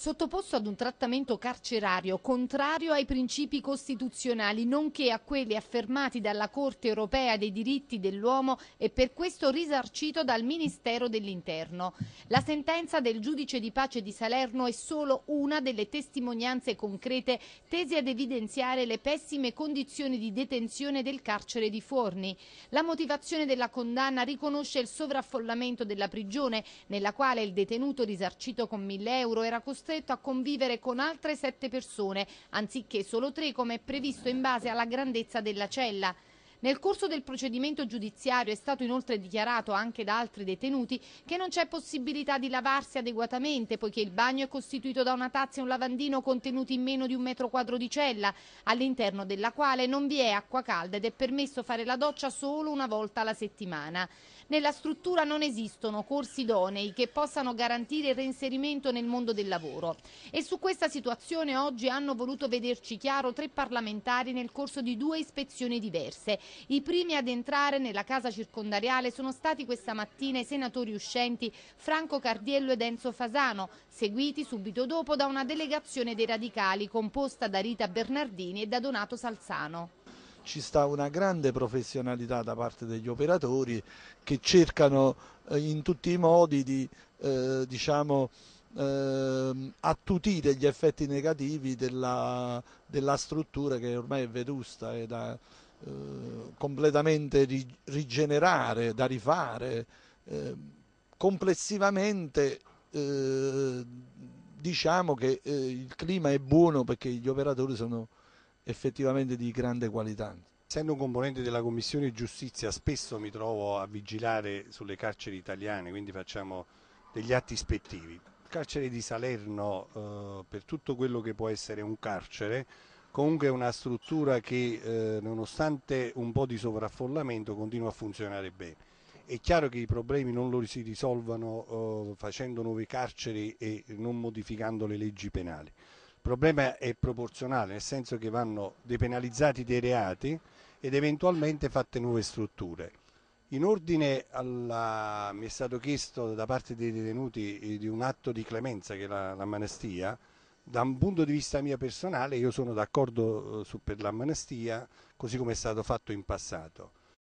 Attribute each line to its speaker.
Speaker 1: sottoposto ad un trattamento carcerario contrario ai principi costituzionali, nonché a quelli affermati dalla Corte europea dei diritti dell'uomo e per questo risarcito dal Ministero dell'Interno. La sentenza del giudice di pace di Salerno è solo una delle testimonianze concrete tese ad evidenziare le pessime condizioni di detenzione del carcere di Forni. La motivazione della condanna riconosce il sovraffollamento della prigione, nella quale il detenuto risarcito con 1000 euro era costretto costretto a convivere con altre sette persone, anziché solo tre come è previsto in base alla grandezza della cella. Nel corso del procedimento giudiziario è stato inoltre dichiarato anche da altri detenuti che non c'è possibilità di lavarsi adeguatamente poiché il bagno è costituito da una tazza e un lavandino contenuti in meno di un metro quadro di cella, all'interno della quale non vi è acqua calda ed è permesso fare la doccia solo una volta alla settimana. Nella struttura non esistono corsi idonei che possano garantire il reinserimento nel mondo del lavoro. E su questa situazione oggi hanno voluto vederci chiaro tre parlamentari nel corso di due ispezioni diverse i primi ad entrare nella casa circondariale sono stati questa mattina i senatori uscenti Franco Cardiello ed Enzo Fasano, seguiti subito dopo da una delegazione dei radicali composta da Rita Bernardini e da Donato Salzano
Speaker 2: ci sta una grande professionalità da parte degli operatori che cercano eh, in tutti i modi di eh, diciamo, eh, attutire gli effetti negativi della, della, struttura che ormai è vetusta e da, eh, completamente ri rigenerare, da rifare, eh, complessivamente eh, diciamo che eh, il clima è buono perché gli operatori sono effettivamente di grande qualità.
Speaker 3: Essendo un componente della Commissione Giustizia spesso mi trovo a vigilare sulle carceri italiane, quindi facciamo degli atti ispettivi. Il carcere di Salerno, eh, per tutto quello che può essere un carcere, comunque è una struttura che eh, nonostante un po' di sovraffollamento continua a funzionare bene. È chiaro che i problemi non lo si risolvano eh, facendo nuove carceri e non modificando le leggi penali. Il problema è proporzionale, nel senso che vanno depenalizzati dei reati ed eventualmente fatte nuove strutture. In ordine alla... mi è stato chiesto da parte dei detenuti eh, di un atto di clemenza che è la, la manestia, da un punto di vista mio personale io sono d'accordo eh, per l'amnestia così come è stato fatto in passato.